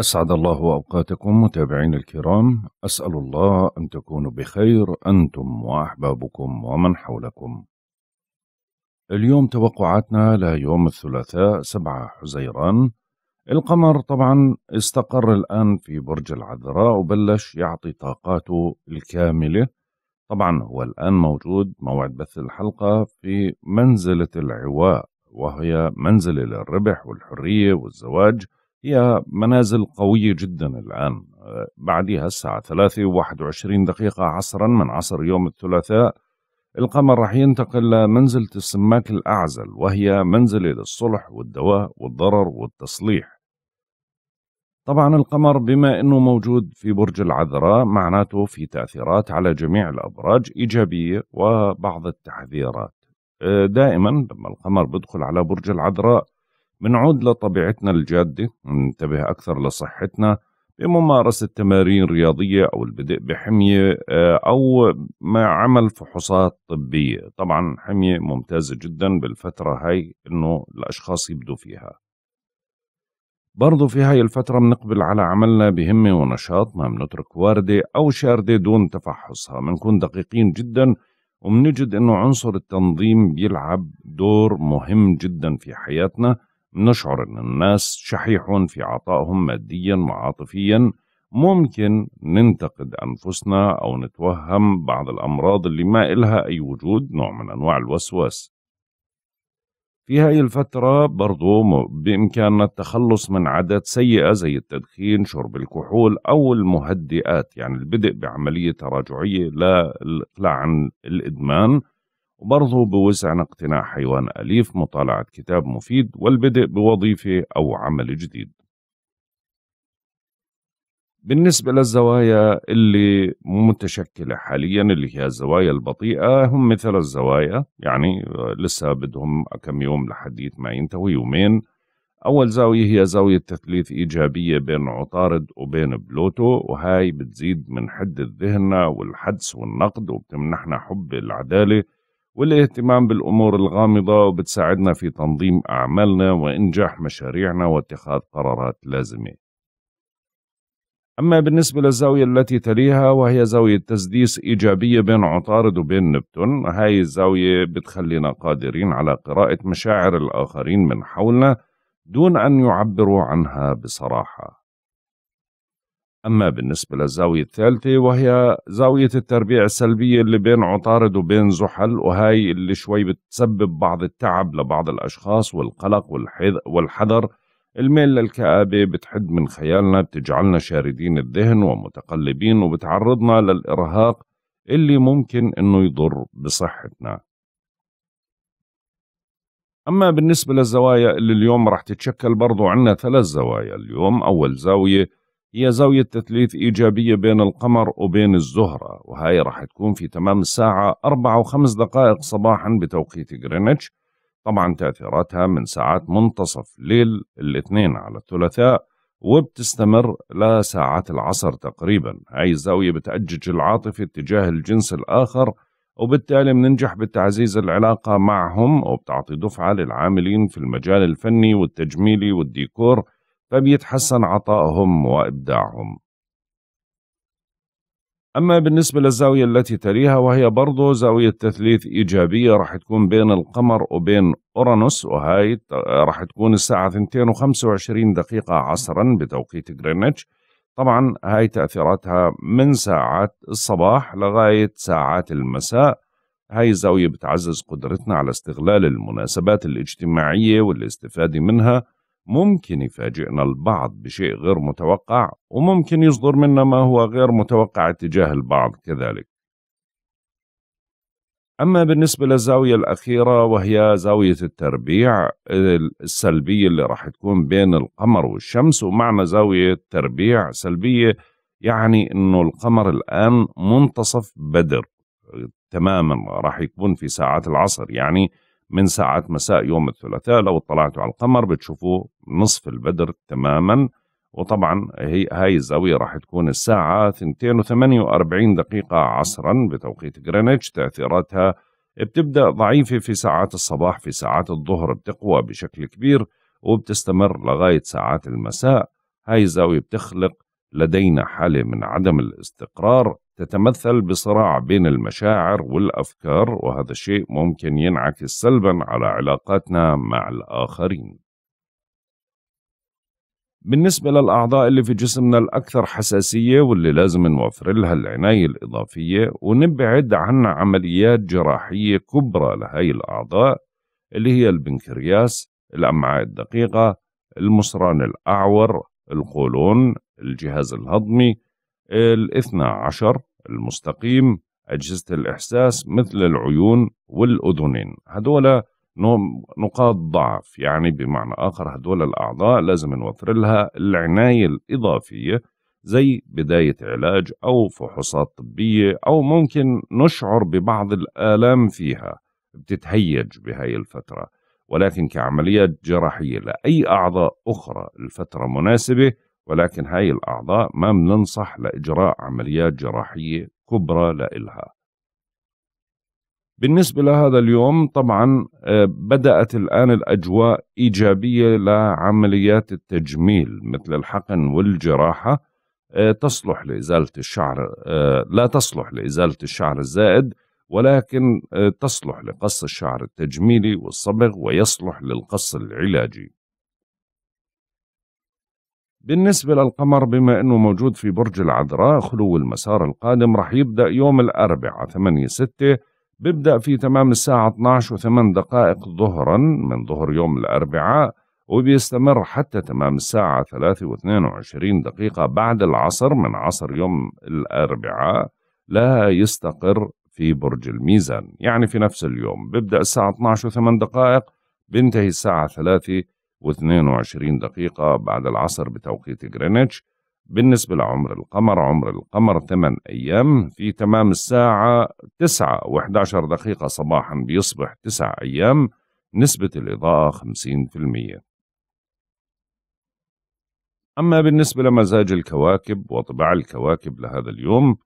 أسعد الله أوقاتكم متابعين الكرام أسأل الله أن تكونوا بخير أنتم وأحبابكم ومن حولكم اليوم توقعاتنا ليوم الثلاثاء 7 حزيران القمر طبعا استقر الآن في برج العذراء وبلش يعطي طاقاته الكاملة طبعا هو الآن موجود موعد بث الحلقة في منزلة العواء وهي منزلة للربح والحرية والزواج هي منازل قوية جدا الآن آه، بعدها الساعة 3 و21 دقيقة عصرا من عصر يوم الثلاثاء القمر راح ينتقل لمنزلة السماك الأعزل وهي منزلة للصلح والدواء والضرر والتصليح طبعا القمر بما أنه موجود في برج العذراء معناته في تأثيرات على جميع الأبراج إيجابية وبعض التحذيرات آه، دائما لما القمر بدخل على برج العذراء بنعود لطبيعتنا الجادة ننتبه أكثر لصحتنا بممارسة تمارين رياضية أو البدء بحمية آه، أو ما عمل فحوصات طبية طبعا حمية ممتازة جدا بالفترة هاي إنه الأشخاص يبدوا فيها برضو في هاي الفترة بنقبل على عملنا بهمة ونشاط ما بنترك واردة أو شاردة دون تفحصها بنكون دقيقين جدا وبنجد إنه عنصر التنظيم بيلعب دور مهم جدا في حياتنا نشعر أن الناس شحيح في عطائهم ماديا وعاطفيا ممكن ننتقد أنفسنا أو نتوهم بعض الأمراض اللي ما إلها أي وجود نوع من أنواع الوسواس في هاي الفترة برضو بإمكاننا التخلص من عادات سيئة زي التدخين شرب الكحول أو المهدئات يعني البدء بعملية تراجعية للإقلاع عن الإدمان وبرضه بوسعنا اقتناء حيوان أليف مطالعة كتاب مفيد والبدء بوظيفة أو عمل جديد بالنسبة للزوايا اللي متشكلة حاليا اللي هي الزوايا البطيئة هم مثل الزوايا يعني آه، لسه بدهم كم يوم لحديت ما ينتوي يومين أول زاوية هي زاوية تثليث إيجابية بين عطارد وبين بلوتو وهاي بتزيد من حدة ذهننا والحدس والنقد وبتمنحنا حب العدالة والاهتمام بالأمور الغامضة وبتساعدنا في تنظيم أعمالنا وإنجاح مشاريعنا واتخاذ قرارات لازمة أما بالنسبة للزاوية التي تليها وهي زاوية تسديس إيجابية بين عطارد وبين نبتون هاي الزاوية بتخلينا قادرين على قراءة مشاعر الآخرين من حولنا دون أن يعبروا عنها بصراحة أما بالنسبة للزاوية الثالثة وهي زاوية التربيع السلبية اللي بين عطارد وبين زحل وهي اللي شوي بتسبب بعض التعب لبعض الأشخاص والقلق والحذر الميل للكآبة بتحد من خيالنا بتجعلنا شاردين الذهن ومتقلبين وبتعرضنا للإرهاق اللي ممكن إنه يضر بصحتنا أما بالنسبة للزوايا اللي اليوم رح تتشكل برضو عنا ثلاث زوايا اليوم أول زاوية هي زاوية تثليث إيجابية بين القمر وبين الزهرة وهي راح تكون في تمام الساعة 4 وخمس دقائق صباحا بتوقيت غرينتش طبعا تأثيراتها من ساعات منتصف ليل الاثنين على الثلاثاء وبتستمر لساعات العصر تقريبا هاي الزاوية بتأجج العاطفة اتجاه الجنس الآخر وبالتالي بننجح بتعزيز العلاقة معهم وبتعطي دفعة للعاملين في المجال الفني والتجميلي والديكور فبيتحسن عطائهم وإبداعهم أما بالنسبة للزاوية التي تليها وهي برضه زاوية تثليث إيجابية راح تكون بين القمر وبين أورانوس وهاي راح تكون الساعة 22 دقيقة عصرا بتوقيت غرينتش طبعا هاي تأثيراتها من ساعات الصباح لغاية ساعات المساء هاي الزاوية بتعزز قدرتنا على استغلال المناسبات الاجتماعية والاستفادة منها ممكن يفاجئنا البعض بشيء غير متوقع وممكن يصدر منا ما هو غير متوقع تجاه البعض كذلك أما بالنسبة للزاوية الأخيرة وهي زاوية التربيع السلبية اللي راح تكون بين القمر والشمس ومعنى زاوية تربيع سلبية يعني أنه القمر الآن منتصف بدر تماما راح يكون في ساعات العصر يعني من ساعة مساء يوم الثلاثاء لو اطلعتوا على القمر بتشوفوه نصف البدر تماما وطبعا هي هاي الزاوية راح تكون الساعة 2:48 دقيقة عصرا بتوقيت غرينتش تأثيراتها بتبدأ ضعيفة في ساعات الصباح في ساعات الظهر بتقوى بشكل كبير وبتستمر لغاية ساعات المساء هاي الزاوية بتخلق لدينا حالة من عدم الاستقرار تتمثل بصراع بين المشاعر والأفكار وهذا الشيء ممكن ينعكس سلبا على علاقاتنا مع الآخرين بالنسبة للأعضاء اللي في جسمنا الأكثر حساسية واللي لازم نوفر لها العناية الإضافية ونبعد عن عمليات جراحية كبرى لهي الأعضاء اللي هي البنكرياس الأمعاء الدقيقة المصران الأعور القولون الجهاز الهضمي الاثنى عشر المستقيم أجهزة الإحساس مثل العيون والأذنين هدول نقاط ضعف يعني بمعنى آخر هدول الأعضاء لازم نوفر لها العناية الإضافية زي بداية علاج أو فحوصات طبية أو ممكن نشعر ببعض الآلام فيها بتتهيج بهاي الفترة ولكن كعمليات جراحية لأي أعضاء أخرى الفترة مناسبة ولكن هاي الأعضاء ما بننصح لإجراء عمليات جراحية كبرى لإلها بالنسبة لهذا اليوم طبعا آه، بدأت الآن الأجواء إيجابية لعمليات التجميل مثل الحقن والجراحة آه، تصلح لإزالة الشعر آه، لا تصلح لإزالة الشعر الزائد ولكن تصلح لقص الشعر التجميلي والصبغ ويصلح للقص العلاجي بالنسبة للقمر بما أنه موجود في برج العذراء خلو المسار القادم رح يبدأ يوم الأربعاء 8 6 بيبدأ في تمام الساعة 12 و8 دقائق ظهرا من ظهر يوم الأربعاء وبيستمر حتى تمام الساعة 3 و22 دقيقة بعد العصر من عصر يوم الأربعاء لا يستقر في برج الميزان يعني في نفس اليوم بيبدأ الساعة 12 و8 دقائق بينتهي الساعة 3 و22 دقيقة بعد العصر بتوقيت جرينتش بالنسبة لعمر القمر عمر القمر 8 أيام في تمام الساعة 9 و11 دقيقة صباحا بيصبح 9 أيام نسبة الإضاءة 50% أما بالنسبة لمزاج الكواكب وطباع الكواكب لهذا اليوم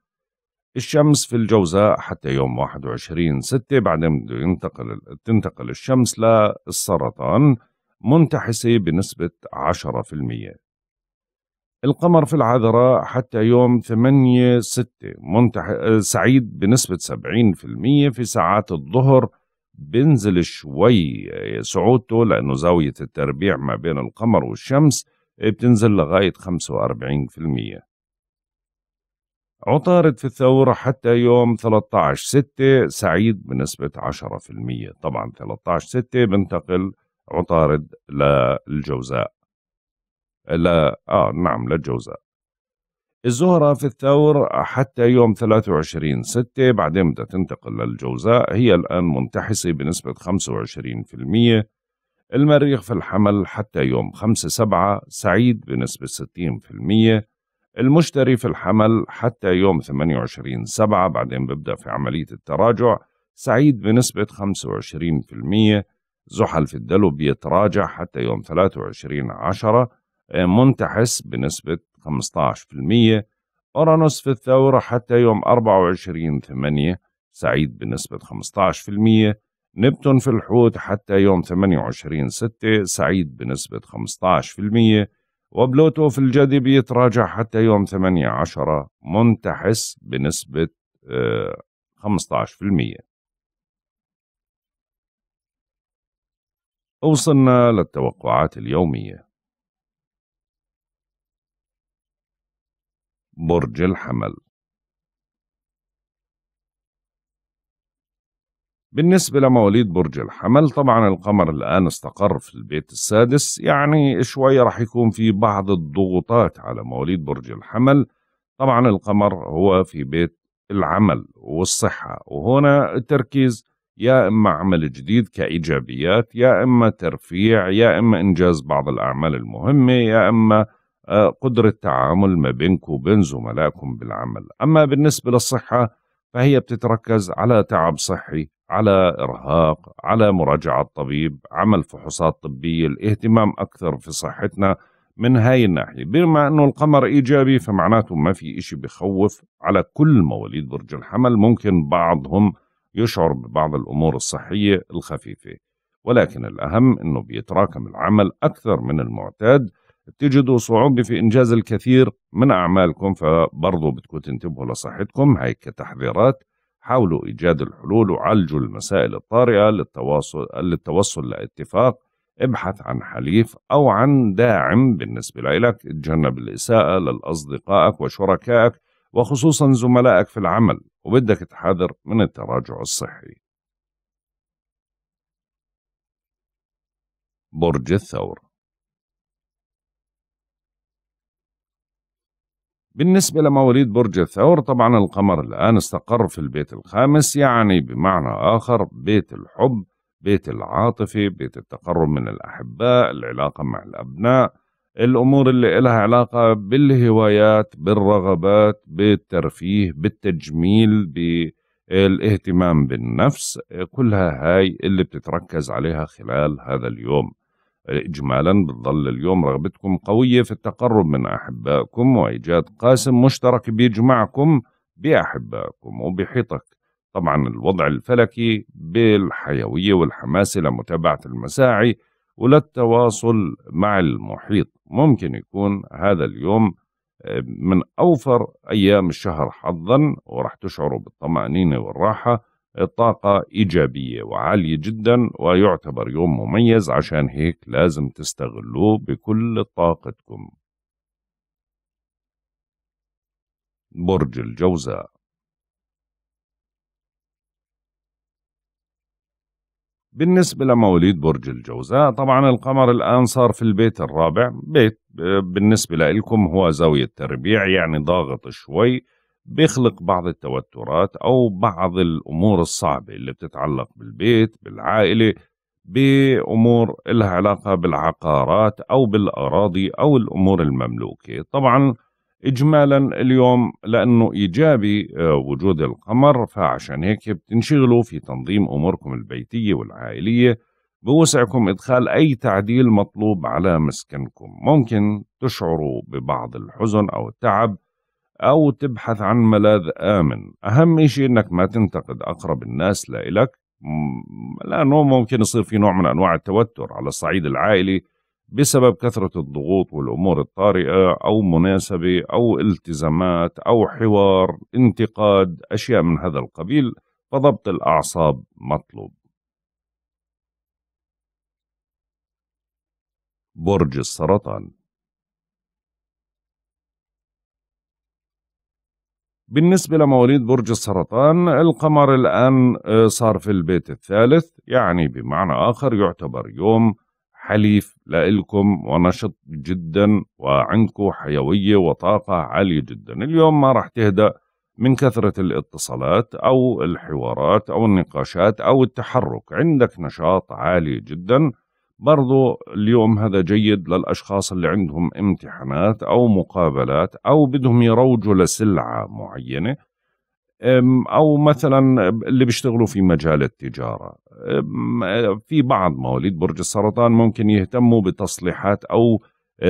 الشمس في الجوزاء حتى يوم 21 6 بعدين بده ينتقل تنتقل الشمس للسرطان منتحسة بنسبة 10% القمر في العذراء حتى يوم 8 6 منتح... آه، سعيد بنسبة 70% في ساعات الظهر بنزل شوي سعودته آه، لأنه زاوية التربيع ما بين القمر والشمس آه، بتنزل لغاية 45% عطارد في الثور حتى يوم 13 6 سعيد بنسبة 10% طبعا 13 6 بنتقل عطارد للجوزاء لا آه نعم للجوزاء الزهرة في الثور حتى يوم 23 ستة بعدين بدها تنتقل للجوزاء هي الآن منتحسة بنسبة 25% المريخ في الحمل حتى يوم 5 سبعة سعيد بنسبة 60% المشتري في الحمل حتى يوم 28 سبعة بعدين ببدأ في عملية التراجع سعيد بنسبة 25% زحل في الدلو بيتراجع حتى يوم 23 عشرة آه، منتحس بنسبة 15% أورانوس في الثورة حتى يوم 24 ثمانية سعيد بنسبة 15% نبتون في الحوت حتى يوم 28 ستة سعيد بنسبة 15% وبلوتو في الجدي بيتراجع حتى يوم 18 منتحس بنسبة 15% آه، وصلنا للتوقعات اليومية برج الحمل بالنسبة لمواليد برج الحمل طبعا القمر الآن استقر في البيت السادس يعني شوية رح يكون في بعض الضغوطات على مواليد برج الحمل طبعا القمر هو في بيت العمل والصحة وهنا التركيز يا إما عمل جديد كإيجابيات يا إما ترفيع يا إما إنجاز بعض الأعمال المهمة يا إما آه، قدرة تعامل ما بينك وبين زملائكم بالعمل أما بالنسبة للصحة فهي بتتركز على تعب صحي على إرهاق على مراجعة طبيب عمل فحوصات طبية الاهتمام أكثر في صحتنا من هاي الناحية بما أنه القمر إيجابي فمعناته ما في إشي بخوف على كل مواليد برج الحمل ممكن بعضهم يشعر ببعض الأمور الصحية الخفيفة ولكن الأهم أنه بيتراكم العمل أكثر من المعتاد بتجدوا صعوبة في إنجاز الكثير من أعمالكم فبرضو بدكم تنتبهوا لصحتكم هاي كتحذيرات حاولوا إيجاد الحلول وعالجوا المسائل الطارئة للتواصل, للتوصل لاتفاق ابحث عن حليف أو عن داعم بالنسبة لك تجنب الإساءة للأصدقائك وشركائك وخصوصا زملائك في العمل وبدك تحاذر من التراجع الصحي برج الثور بالنسبة لمواليد برج الثور طبعا القمر الآن استقر في البيت الخامس يعني بمعنى آخر بيت الحب بيت العاطفة بيت التقرب من الأحباء العلاقة مع الأبناء الأمور اللي إلها علاقة بالهوايات بالرغبات بالترفيه بالتجميل بالاهتمام بالنفس كلها هاي اللي بتتركز عليها خلال هذا اليوم إجمالا بتظل اليوم رغبتكم قوية في التقرب من أحبائكم وإيجاد قاسم مشترك بيجمعكم بأحبائكم وبحيطك طبعا الوضع الفلكي بالحيوية والحماسة لمتابعة المساعي وللتواصل مع المحيط ممكن يكون هذا اليوم آه، من أوفر أيام الشهر حظا ورح تشعروا بالطمأنينة والراحة الطاقة إيجابية وعالية جدا ويعتبر يوم مميز عشان هيك لازم تستغلوه بكل طاقتكم برج الجوزاء بالنسبة لمواليد برج الجوزاء طبعا القمر الآن صار في البيت الرابع بيت آه، بالنسبة لكم هو زاوية تربيع يعني ضاغط شوي بيخلق بعض التوترات أو بعض الأمور الصعبة اللي بتتعلق بالبيت بالعائلة بأمور لها علاقة بالعقارات أو بالأراضي أو الأمور المملوكة طبعا اجمالا اليوم لانه ايجابي آه، وجود القمر فعشان هيك بتنشغلوا في تنظيم اموركم البيتيه والعائليه بوسعكم ادخال اي تعديل مطلوب على مسكنكم ممكن تشعروا ببعض الحزن او التعب او تبحث عن ملاذ امن اهم شيء انك ما تنتقد اقرب الناس لإلك لانه ممكن يصير في نوع من انواع التوتر على الصعيد العائلي بسبب كثرة الضغوط والأمور الطارئة أو مناسبة أو التزامات أو حوار انتقاد أشياء من هذا القبيل فضبط الأعصاب مطلوب برج السرطان بالنسبة لمواليد برج السرطان القمر الآن آه، صار في البيت الثالث يعني بمعنى آخر يعتبر يوم حليف لإلكم ونشط جدا وعندكم حيوية وطاقة عالية جدا اليوم ما راح تهدأ من كثرة الاتصالات أو الحوارات أو النقاشات أو التحرك عندك نشاط عالي جدا برضو اليوم هذا جيد للأشخاص اللي عندهم امتحانات أو مقابلات أو بدهم يروجوا لسلعة معينة او مثلا اللي بيشتغلوا في مجال التجاره في بعض مواليد برج السرطان ممكن يهتموا بتصليحات او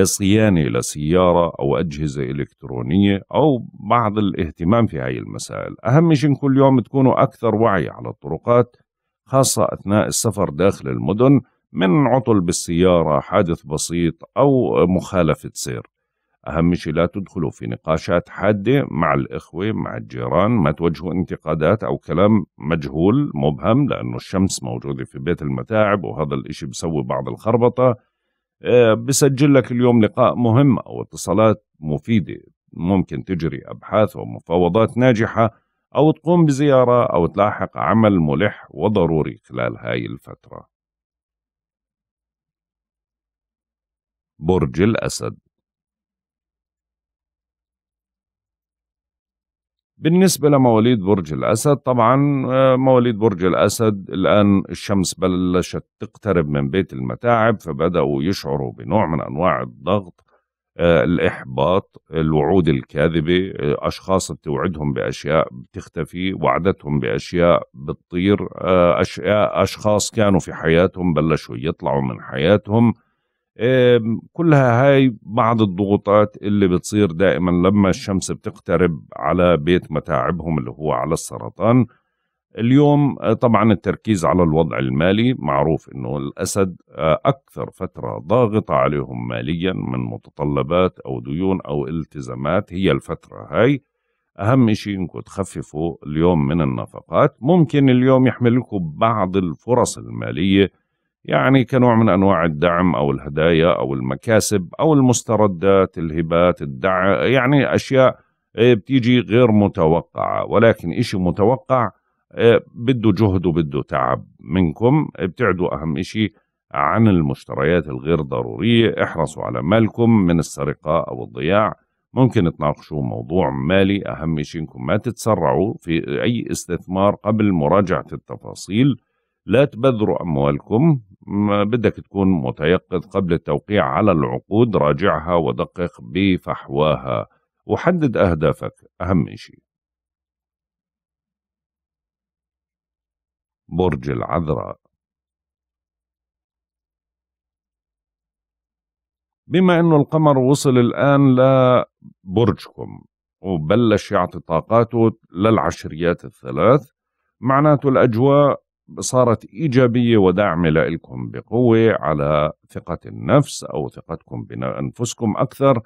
صيانه لسياره او اجهزه الكترونيه او بعض الاهتمام في هاي المسائل اهم شيء كل يوم تكونوا اكثر وعي على الطرقات خاصه اثناء السفر داخل المدن من عطل بالسياره حادث بسيط او مخالفه سير أهم شيء لا تدخلوا في نقاشات حادة مع الإخوة مع الجيران ما توجهوا انتقادات أو كلام مجهول مبهم لأنه الشمس موجودة في بيت المتاعب وهذا الإشي بسوي بعض الخربطة آه، بسجل لك اليوم لقاء مهم أو اتصالات مفيدة ممكن تجري أبحاث ومفاوضات ناجحة أو تقوم بزيارة أو تلاحق عمل ملح وضروري خلال هاي الفترة برج الأسد بالنسبة لمواليد برج الأسد طبعا آه، مواليد برج الأسد الآن الشمس بلشت تقترب من بيت المتاعب فبدأوا يشعروا بنوع من أنواع الضغط آه، الإحباط الوعود الكاذبة آه، أشخاص بتوعدهم بأشياء بتختفي وعدتهم بأشياء بتطير أشياء أشخاص كانوا في حياتهم بلشوا يطلعوا من حياتهم كلها هاي بعض الضغوطات اللي بتصير دائما لما الشمس بتقترب على بيت متاعبهم اللي هو على السرطان اليوم آه، طبعا التركيز على الوضع المالي معروف انه الاسد آه، اكثر فتره ضاغطه عليهم ماليا من متطلبات او ديون او التزامات هي الفتره هاي اهم شيء انكم تخففوا اليوم من النفقات ممكن اليوم يحمل لكم بعض الفرص الماليه يعني كنوع من أنواع الدعم أو الهدايا أو المكاسب أو المستردات الهبات الدعم يعني أشياء آه، بتيجي غير متوقعة ولكن إشي متوقع آه، بده جهد وبده تعب منكم ابتعدوا أهم إشي عن المشتريات الغير ضرورية احرصوا على مالكم من السرقة أو الضياع ممكن تناقشوا موضوع مالي أهم شيء إنكم ما تتسرعوا في أي استثمار قبل مراجعة التفاصيل لا تبذروا أموالكم ما بدك تكون متيقظ قبل التوقيع على العقود راجعها ودقق بفحواها وحدد أهدافك أهم شيء برج العذراء بما أنه القمر وصل الآن لبرجكم وبلش يعطي طاقاته للعشريات الثلاث معناته الأجواء صارت إيجابية ودعم لكم بقوة على ثقة النفس أو ثقتكم بأنفسكم أكثر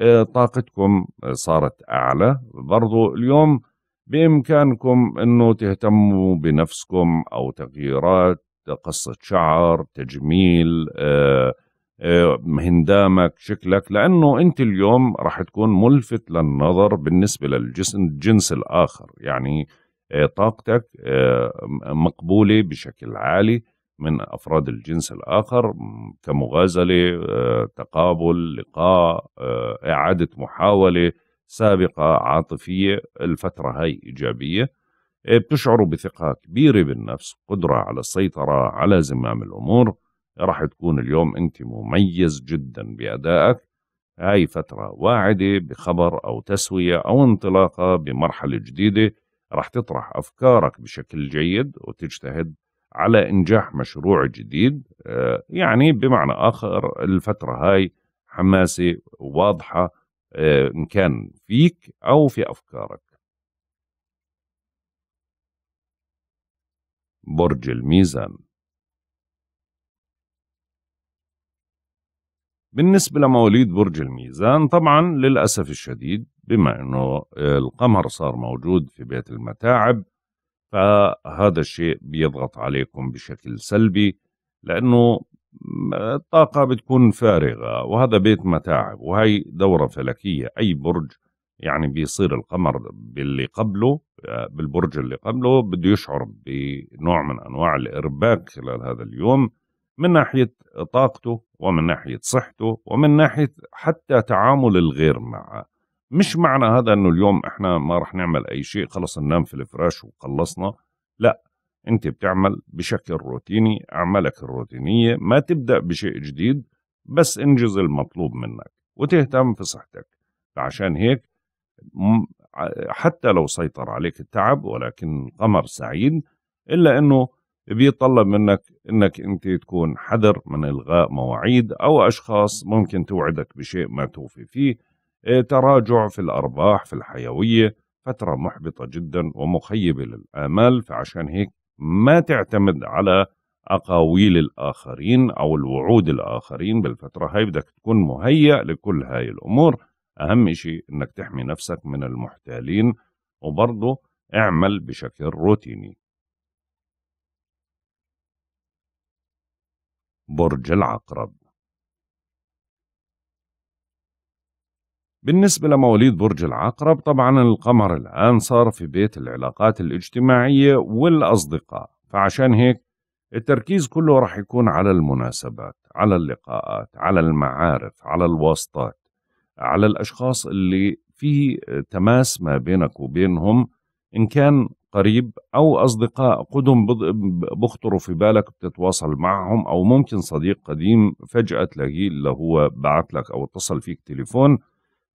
آه، طاقتكم صارت أعلى برضو اليوم بإمكانكم أنه تهتموا بنفسكم أو تغييرات قصة شعر تجميل آه، آه، هندامك شكلك لأنه أنت اليوم راح تكون ملفت للنظر بالنسبة للجنس الآخر يعني آه، طاقتك آه، مقبولة بشكل عالي من أفراد الجنس الآخر كمغازلة آه، تقابل لقاء إعادة محاولة سابقة عاطفية الفترة هاي إيجابية بتشعروا بثقة كبيرة بالنفس قدرة على السيطرة على زمام الأمور راح تكون اليوم أنت مميز جدا بأدائك هاي فترة واعدة بخبر أو تسوية أو انطلاقة بمرحلة جديدة راح تطرح أفكارك بشكل جيد وتجتهد على إنجاح مشروع جديد آه، يعني بمعنى آخر الفترة هاي حماسة واضحة آه، إن كان فيك أو في أفكارك برج الميزان بالنسبة لمواليد برج الميزان طبعا للأسف الشديد بما أنه القمر صار موجود في بيت المتاعب فهذا الشيء بيضغط عليكم بشكل سلبي لأنه الطاقة بتكون فارغة وهذا بيت متاعب وهي دورة فلكية أي برج يعني بيصير القمر باللي قبله بالبرج اللي قبله بده يشعر بنوع من أنواع الإرباك خلال هذا اليوم من ناحية طاقته ومن ناحية صحته ومن ناحية حتى تعامل الغير معه مش معنى هذا انه اليوم احنا ما رح نعمل اي شيء خلص ننام في الفراش وخلصنا لا انت بتعمل بشكل روتيني اعمالك الروتينيه ما تبدا بشيء جديد بس انجز المطلوب منك وتهتم في صحتك فعشان هيك حتى لو سيطر عليك التعب ولكن قمر سعيد الا انه بيطلب منك انك انت تكون حذر من الغاء مواعيد او اشخاص ممكن توعدك بشيء ما توفي فيه آه، تراجع في الأرباح في الحيوية فترة محبطة جدا ومخيبة للآمال فعشان هيك ما تعتمد على أقاويل الآخرين أو الوعود الآخرين بالفترة هاي بدك تكون مهيأ لكل هاي الأمور أهم شيء أنك تحمي نفسك من المحتالين وبرضه اعمل بشكل روتيني برج العقرب بالنسبة لمواليد برج العقرب طبعا القمر الآن صار في بيت العلاقات الاجتماعية والأصدقاء فعشان هيك التركيز كله راح يكون على المناسبات على اللقاءات على المعارف على الواسطات على الأشخاص اللي في تماس ما بينك وبينهم إن كان قريب أو أصدقاء قدم بخطروا في بالك بتتواصل معهم أو ممكن صديق قديم فجأة تلاقيه اللي هو بعت لك أو اتصل فيك تليفون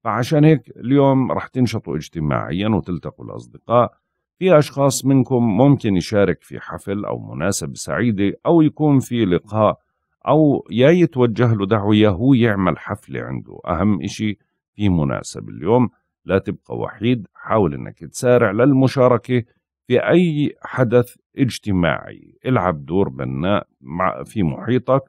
فعشان هيك اليوم رح تنشطوا اجتماعيا وتلتقوا الأصدقاء في أشخاص منكم ممكن يشارك في حفل أو مناسبة سعيدة أو يكون في لقاء أو يا يتوجه له دعوة يا هو يعمل حفلة عنده أهم إشي في مناسبة اليوم لا تبقى وحيد حاول أنك تسارع للمشاركة في أي حدث اجتماعي العب دور بناء في محيطك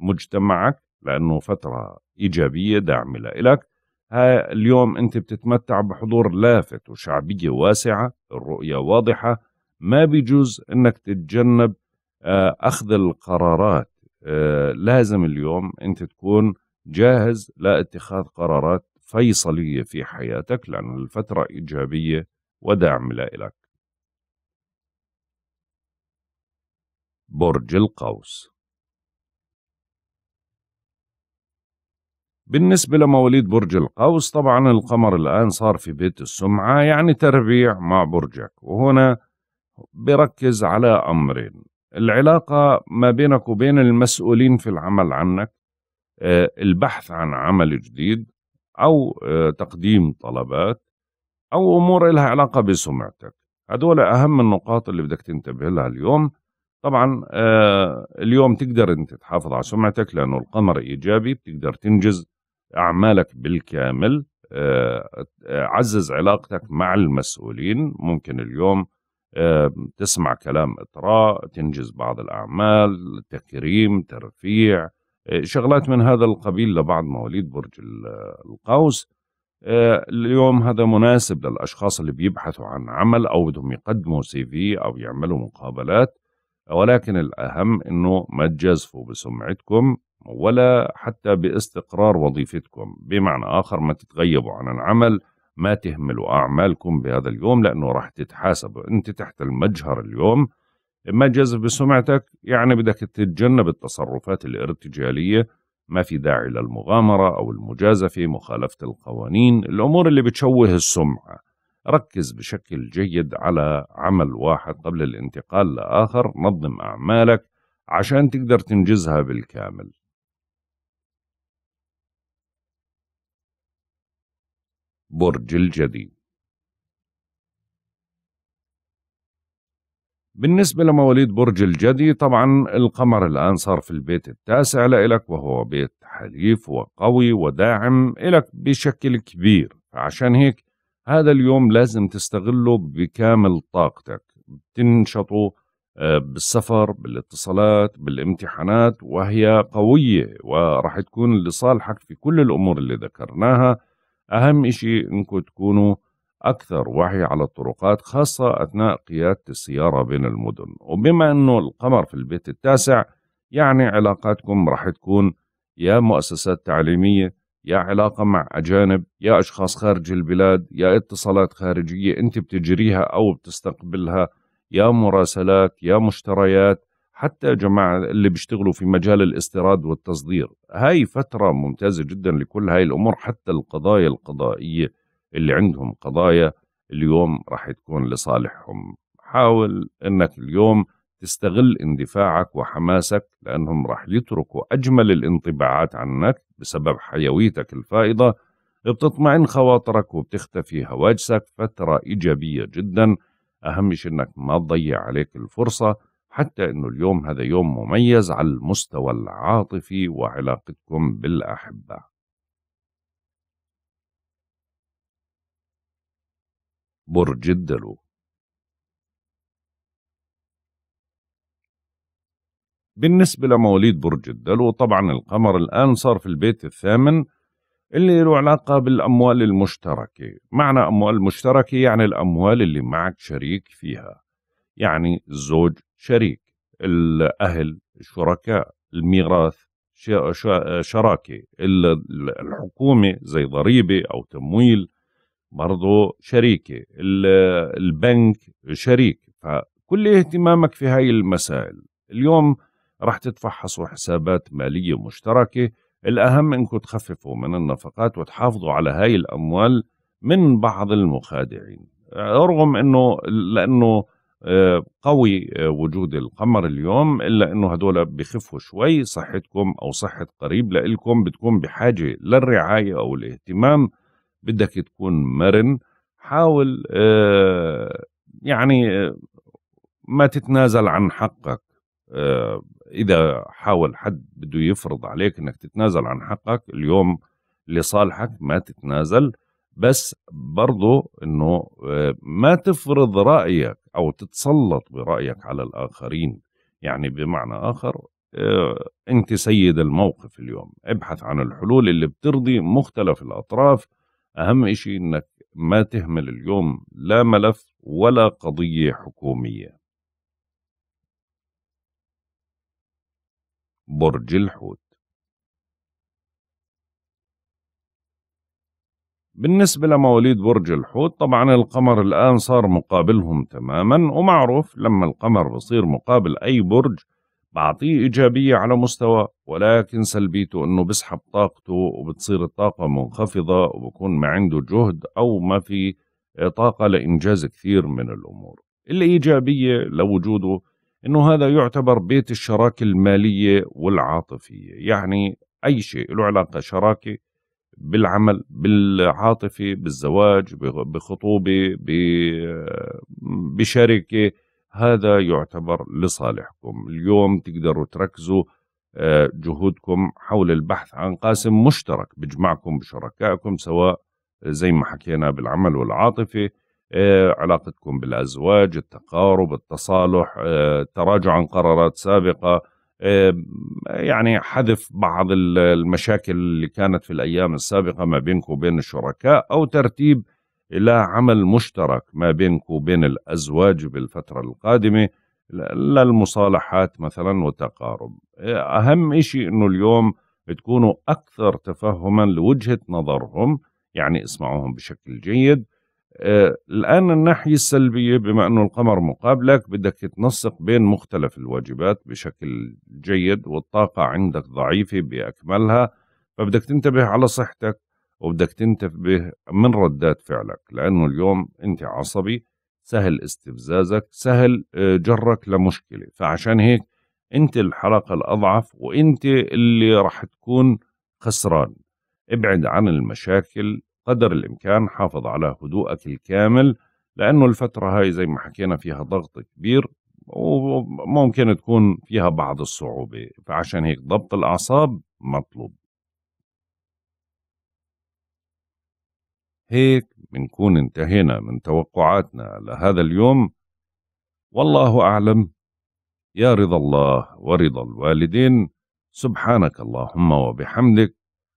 مجتمعك لأنه فترة إيجابية داعمة لإلك اليوم أنت بتتمتع بحضور لافت وشعبية واسعة الرؤية واضحة ما بيجوز أنك تتجنب آه، أخذ القرارات آه، لازم اليوم أنت تكون جاهز لاتخاذ قرارات فيصلية في حياتك لأن الفترة إيجابية وداعم لإلك برج القوس بالنسبة لمواليد برج القوس طبعا القمر الآن صار في بيت السمعة يعني تربيع مع برجك وهنا بركز على أمرين العلاقة ما بينك وبين المسؤولين في العمل عنك آه، البحث عن عمل جديد أو آه، تقديم طلبات أو أمور لها علاقة بسمعتك هدول أهم النقاط اللي بدك تنتبه لها اليوم طبعا آه، اليوم تقدر أنت تحافظ على سمعتك لأنه القمر إيجابي بتقدر تنجز اعمالك بالكامل آه، عزز علاقتك مع المسؤولين ممكن اليوم آه، تسمع كلام اطراء تنجز بعض الاعمال تكريم ترفيع آه، شغلات من هذا القبيل لبعض مواليد برج القوس اليوم هذا مناسب للاشخاص اللي بيبحثوا عن عمل او بدهم يقدموا سي في او يعملوا مقابلات ولكن الاهم انه ما تجازفوا بسمعتكم ولا حتى باستقرار وظيفتكم بمعنى آخر ما تتغيبوا عن العمل ما تهملوا أعمالكم بهذا اليوم لأنه راح تتحاسبوا أنت تحت المجهر اليوم ما جذب بسمعتك يعني بدك تتجنب التصرفات الارتجالية ما في داعي للمغامرة أو المجازفة مخالفة القوانين الأمور اللي بتشوه السمعة ركز بشكل جيد على عمل واحد قبل الانتقال لآخر نظم أعمالك عشان تقدر تنجزها بالكامل برج الجدي بالنسبة لمواليد برج الجدي طبعا القمر الآن صار في البيت التاسع لإلك وهو بيت حليف وقوي وداعم إلك بشكل كبير فعشان هيك هذا اليوم لازم تستغله بكامل طاقتك بتنشطه آه، بالسفر بالاتصالات بالامتحانات وهي قوية ورح تكون لصالحك في كل الأمور اللي ذكرناها أهم إشي إنكم تكونوا أكثر وعي على الطرقات خاصة أثناء قيادة السيارة بين المدن وبما أنه القمر في البيت التاسع يعني علاقاتكم راح تكون يا مؤسسات تعليمية يا علاقة مع أجانب يا أشخاص خارج البلاد يا اتصالات خارجية أنت بتجريها أو بتستقبلها يا مراسلات يا مشتريات حتى جماعة اللي بيشتغلوا في مجال الاستيراد والتصدير هاي فترة ممتازة جدا لكل هاي الأمور حتى القضايا القضائية اللي عندهم قضايا اليوم راح تكون لصالحهم حاول أنك اليوم تستغل اندفاعك وحماسك لأنهم راح يتركوا أجمل الانطباعات عنك بسبب حيويتك الفائضة بتطمئن خواطرك وبتختفي هواجسك فترة إيجابية جدا أهم شيء أنك ما تضيع عليك الفرصة حتى أنه اليوم هذا يوم مميز على المستوى العاطفي وعلاقتكم بالأحبة برج الدلو بالنسبة لمواليد برج الدلو طبعا القمر الآن صار في البيت الثامن اللي له علاقة بالأموال المشتركة معنى أموال مشتركة يعني الأموال اللي معك شريك فيها يعني الزوج شريك الأهل الشركاء الميراث شراكة الحكومة زي ضريبة أو تمويل برضو شريكة البنك شريك فكل اهتمامك في هاي المسائل اليوم راح تتفحصوا حسابات مالية مشتركة الأهم أنكم تخففوا من النفقات وتحافظوا على هاي الأموال من بعض المخادعين رغم أنه لأنه قوي آه، وجود القمر اليوم الا انه هدول بخفوا شوي صحتكم او صحه قريب لإلكم بتكون بحاجه للرعايه او الاهتمام بدك تكون مرن حاول آه، يعني آه، ما تتنازل عن حقك اذا حاول حد بده يفرض عليك انك تتنازل عن حقك اليوم لصالحك ما تتنازل بس برضو انه آه، ما تفرض رايك او تتسلط برايك على الاخرين يعني بمعنى اخر آه، انت سيد الموقف اليوم ابحث عن الحلول اللي بترضي مختلف الاطراف اهم شيء انك ما تهمل اليوم لا ملف ولا قضيه حكوميه برج الحوت بالنسبة لمواليد برج الحوت طبعا القمر الآن صار مقابلهم تماما ومعروف لما القمر بصير مقابل أي برج بعطيه إيجابية على مستوى ولكن سلبيته أنه بسحب طاقته وبتصير الطاقة منخفضة وبكون ما عنده جهد أو ما في طاقة لإنجاز كثير من الأمور الإيجابية لوجوده أنه هذا يعتبر بيت الشراكة المالية والعاطفية يعني أي شيء له علاقة شراكة بالعمل بالعاطفة بالزواج بخطوبة بشركة هذا يعتبر لصالحكم اليوم تقدروا تركزوا آه، جهودكم حول البحث عن قاسم مشترك بجمعكم بشركائكم سواء زي ما حكينا بالعمل والعاطفة آه، علاقتكم بالأزواج التقارب التصالح آه، تراجع عن قرارات سابقة يعني حذف بعض المشاكل اللي كانت في الأيام السابقة ما بينكم وبين الشركاء أو ترتيب إلى عمل مشترك ما بينكم وبين الأزواج بالفترة القادمة للمصالحات مثلا والتقارب آه، أهم شيء أنه اليوم تكونوا أكثر تفهما لوجهة نظرهم يعني اسمعوهم بشكل جيد آه، الآن الناحية السلبية بما أنه القمر مقابلك بدك تنسق بين مختلف الواجبات بشكل جيد والطاقة عندك ضعيفة بأكملها فبدك تنتبه على صحتك وبدك تنتبه من ردات فعلك لأنه اليوم أنت عصبي سهل استفزازك سهل آه، جرك لمشكلة فعشان هيك أنت الحلقة الأضعف وأنت اللي راح تكون خسران ابعد عن المشاكل قدر الإمكان حافظ على هدوءك الكامل لأنه الفترة هاي زي ما حكينا فيها ضغط كبير وممكن تكون فيها بعض الصعوبة فعشان هيك ضبط الأعصاب مطلوب هيك بنكون انتهينا من توقعاتنا لهذا اليوم والله أعلم يا رضا الله ورضا الوالدين سبحانك اللهم وبحمدك